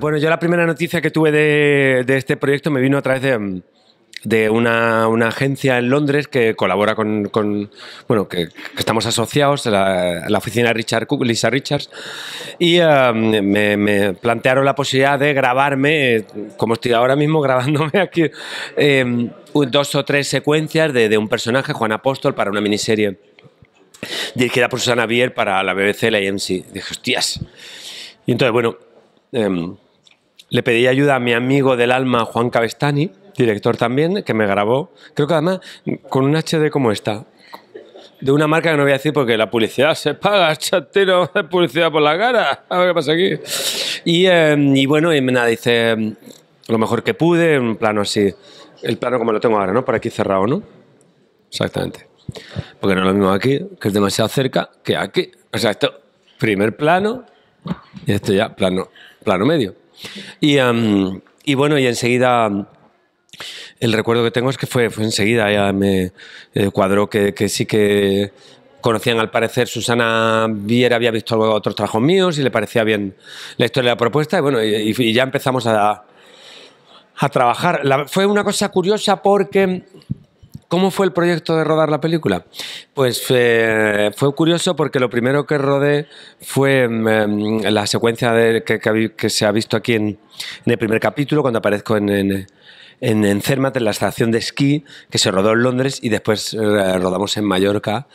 bueno, yo la primera noticia que tuve de, este proyecto me vino a través de, una, agencia en Londres que colabora con, bueno, que, estamos asociados, la, oficina Richard Cook, Lisa Richards, y um, me, plantearon la posibilidad de grabarme, como estoy ahora mismo grabándome aquí, em, dos o tres secuencias de, un personaje, Juan Apóstol, para una miniserie dirigida por Susana Bier para la BBC, la AMC. Dije, hostias. Y entonces, bueno... Em, le pedí ayuda a mi amigo del alma, Juan Cabestani, director también, que me grabó. Creo que además con un HD como esta. De una marca que no voy a decir porque la publicidad se paga, chatero, publicidad por la cara. A ver qué pasa aquí. Y, em, bueno, y nada, dice em, lo mejor que pude, un plano así. El plano como lo tengo ahora, ¿no? Por aquí cerrado, ¿no? Exactamente. Porque no es lo mismo aquí, que es demasiado cerca, que aquí. O sea, esto, primer plano, y esto ya, plano, plano medio. Y, y bueno, y enseguida... El recuerdo que tengo es que fue, enseguida, ya me eh, cuadró que, sí que conocían al parecer Susana Viera había visto otros trabajos míos y le parecía bien la historia de la propuesta y bueno y, ya empezamos a, a trabajar fue una cosa curiosa porque ¿Cómo fue el proyecto de rodar la película? Pues eh, fue curioso porque lo primero que rodé fue em, em, la secuencia que, se ha visto aquí en, el primer capítulo, cuando aparezco en, en en, en la estación de esquí, que se rodó en Londres y después eh, rodamos en Mallorca.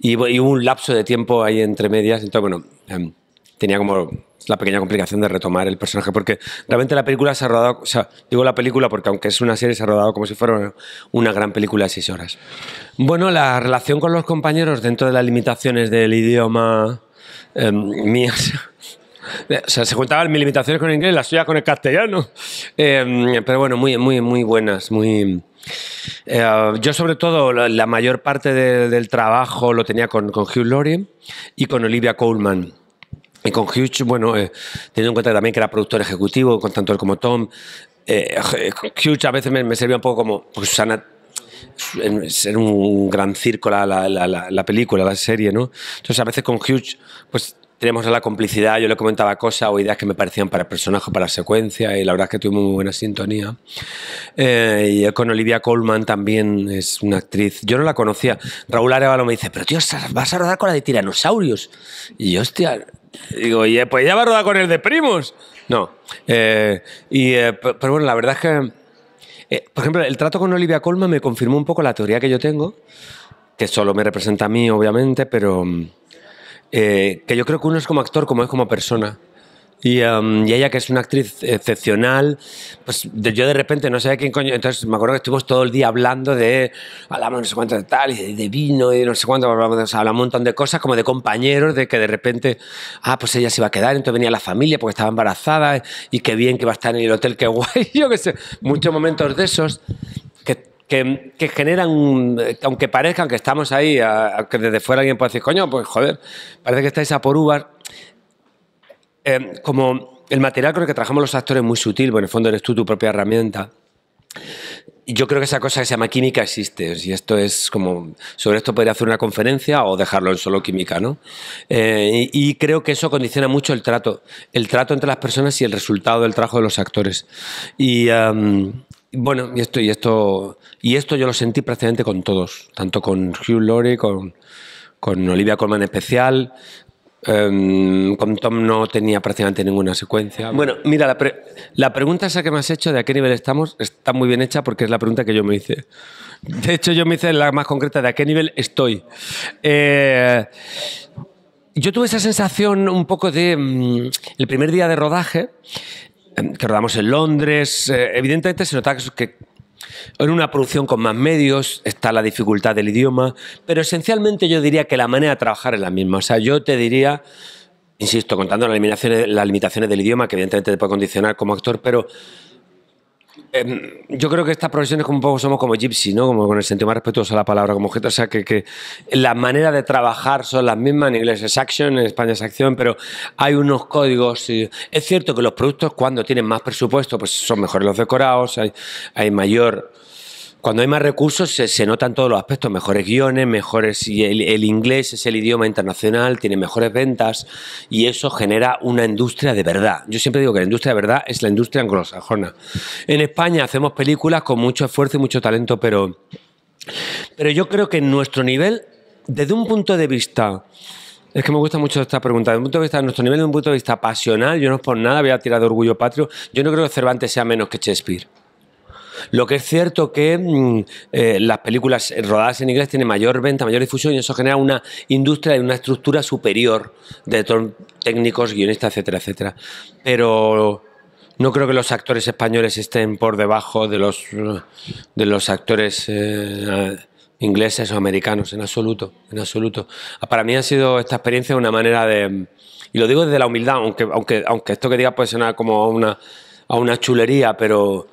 Y, hubo un lapso de tiempo ahí entre medias. Entonces, bueno, em, tenía como la pequeña complicación de retomar el personaje, porque realmente la película se ha rodado, digo la película porque aunque es una serie, se ha rodado como si fuera una gran película de seis horas. Bueno, la relación con los compañeros dentro de las limitaciones del idioma em, mías. O sea, se contaban mis limitaciones con el inglés, las suyas con el castellano. Em, pero bueno, muy, muy, muy buenas, muy... Eh, yo sobre todo la, mayor parte del trabajo lo tenía con, con Hugh Laurie y con Olivia Coleman y con Hughes, bueno, eh, teniendo en cuenta también que era productor ejecutivo, con tanto él como Tom, eh, a veces me, servía un poco como pues, Susana ser un gran círculo la, la, película, la serie, ¿no? Entonces a veces con Huge pues tenemos la complicidad, yo le comentaba cosas o ideas que me parecían para el personaje, para la secuencia, y la verdad es que tuvimos muy buena sintonía. Eh, y con Olivia Colman también es una actriz, yo no la conocía, Raúl Arevalo me dice, pero tío, vas a rodar con la de tiranosaurios. Y yo, hostia, Digo, pues ya va a rodar con el de primos. No. Eh, y, eh, pero bueno, la verdad es que, eh, por ejemplo, el trato con Olivia Colman me confirmó un poco la teoría que yo tengo, que solo me representa a mí, obviamente, pero mm, que yo creo que uno es como actor como es como persona. Um, y, ella, que es una actriz excepcional, pues yo de repente no sabía quién coño. Entonces me acuerdo que estuvimos todo el día hablando de. Hablamos no sé cuánto de tal, y de, vino, y no sé cuánto. Hablamos, o hablamos, un montón de cosas, como de compañeros, de que de repente. Ah, pues ella se iba a quedar, entonces venía la familia porque estaba embarazada, y qué bien que va a estar en el hotel, qué guay. Yo qué sé, muchos momentos de esos que que, generan, aunque parezcan que estamos ahí, a, que desde fuera alguien puede decir, coño, pues joder, parece que estáis a por uvas, Em, como el material con el que trabajamos los actores es muy sutil, bueno, en el fondo eres tú tu propia herramienta. Yo creo que esa cosa que se llama química existe, y esto es como, sobre esto podría hacer una conferencia o dejarlo en solo química, ¿no? Eh, y, creo que eso condiciona mucho el trato, el trato entre las personas y el resultado del trabajo de los actores. Y em, bueno, y esto, y esto, y esto yo lo sentí prácticamente con todos, tanto con Hugh Laurie, con, con Olivia Colman en especial, Em, con Tom no tenía prácticamente ninguna secuencia. Ah, bueno, mira, la, pregunta esa que me has hecho de a qué nivel estamos está muy bien hecha porque es la pregunta que yo me hice. De hecho, yo me hice la más concreta de a qué nivel estoy. Eh, yo tuve esa sensación un poco de mm, el primer día de rodaje em, que rodamos en Londres, eh, evidentemente se notaba que en una producción con más medios está la dificultad del idioma, pero esencialmente yo diría que la manera de trabajar es la misma. O sea, yo te diría, insisto, contando las limitaciones, del idioma, que evidentemente te puede condicionar como actor, pero Em, yo creo que estas profesiones como un poco somos como gypsy, ¿no? Como con el sentido más respetuoso a la palabra como objeto. O sea, que, que las maneras de trabajar son las mismas. En inglés es action, en España es acción, pero hay unos códigos. Y es cierto que los productos cuando tienen más presupuesto pues son mejores los decorados, hay mayor cuando hay más recursos se, notan todos los aspectos, mejores guiones, mejores el, el, inglés es el idioma internacional, tiene mejores ventas y eso genera una industria de verdad. Yo siempre digo que la industria de verdad es la industria anglosajona. En España hacemos películas con mucho esfuerzo y mucho talento, pero, pero yo creo que en nuestro nivel, desde un punto de vista es que me gusta mucho esta pregunta. Desde un punto de vista nuestro nivel, desde un punto de vista pasional, yo no es por nada, había tirado orgullo patrio. Yo no creo que Cervantes sea menos que Shakespeare. Lo que es cierto que mm, eh, las películas rodadas en inglés tienen mayor venta, mayor difusión y eso genera una industria y una estructura superior de técnicos, guionistas, etcétera, etcétera. Pero no creo que los actores españoles estén por debajo de los, de los actores eh, ingleses o americanos, en absoluto, en absoluto. Para mí ha sido esta experiencia una manera de... Y lo digo desde la humildad, aunque, aunque, aunque esto que diga puede sonar como una, a una chulería, pero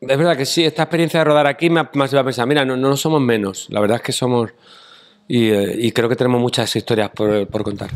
es verdad que sí, esta experiencia de rodar aquí me ha, me ha pensar, mira, no, no somos menos, la verdad es que somos... Y, eh, y creo que tenemos muchas historias por contar.